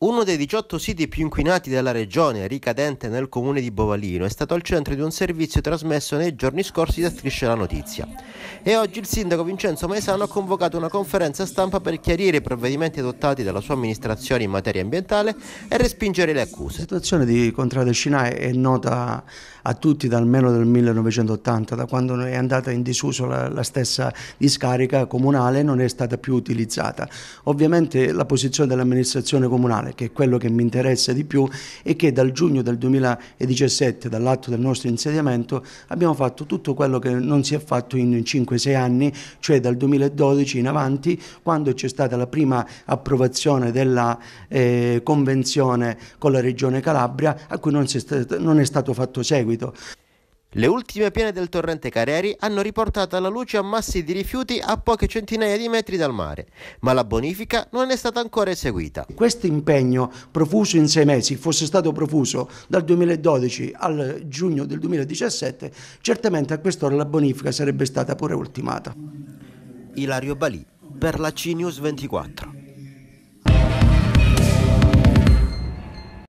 Uno dei 18 siti più inquinati della regione, ricadente nel comune di Bovalino, è stato al centro di un servizio trasmesso nei giorni scorsi da Striscia la Notizia. E oggi il sindaco Vincenzo Maesano ha convocato una conferenza stampa per chiarire i provvedimenti adottati dalla sua amministrazione in materia ambientale e respingere le accuse. La situazione di Contrada Scinai è nota a tutti da almeno del 1980, da quando è andata in disuso la, la stessa discarica comunale e non è stata più utilizzata. Ovviamente la posizione dell'amministrazione comunale regionale, che è quello che mi interessa di più e che dal giugno del 2017, dall'atto del nostro insediamento, abbiamo fatto tutto quello che non si è fatto in 5-6 anni, cioè dal 2012 in avanti, quando c'è stata la prima approvazione della eh, convenzione con la Regione Calabria, a cui non, non è stato fatto seguito. Le ultime piene del torrente Careri hanno riportato alla luce ammassi di rifiuti a poche centinaia di metri dal mare, ma la bonifica non è stata ancora eseguita. Questo impegno profuso in sei mesi fosse stato profuso dal 2012 al giugno del 2017, certamente a quest'ora la bonifica sarebbe stata pure ultimata. Ilario Balì per la CNews 24.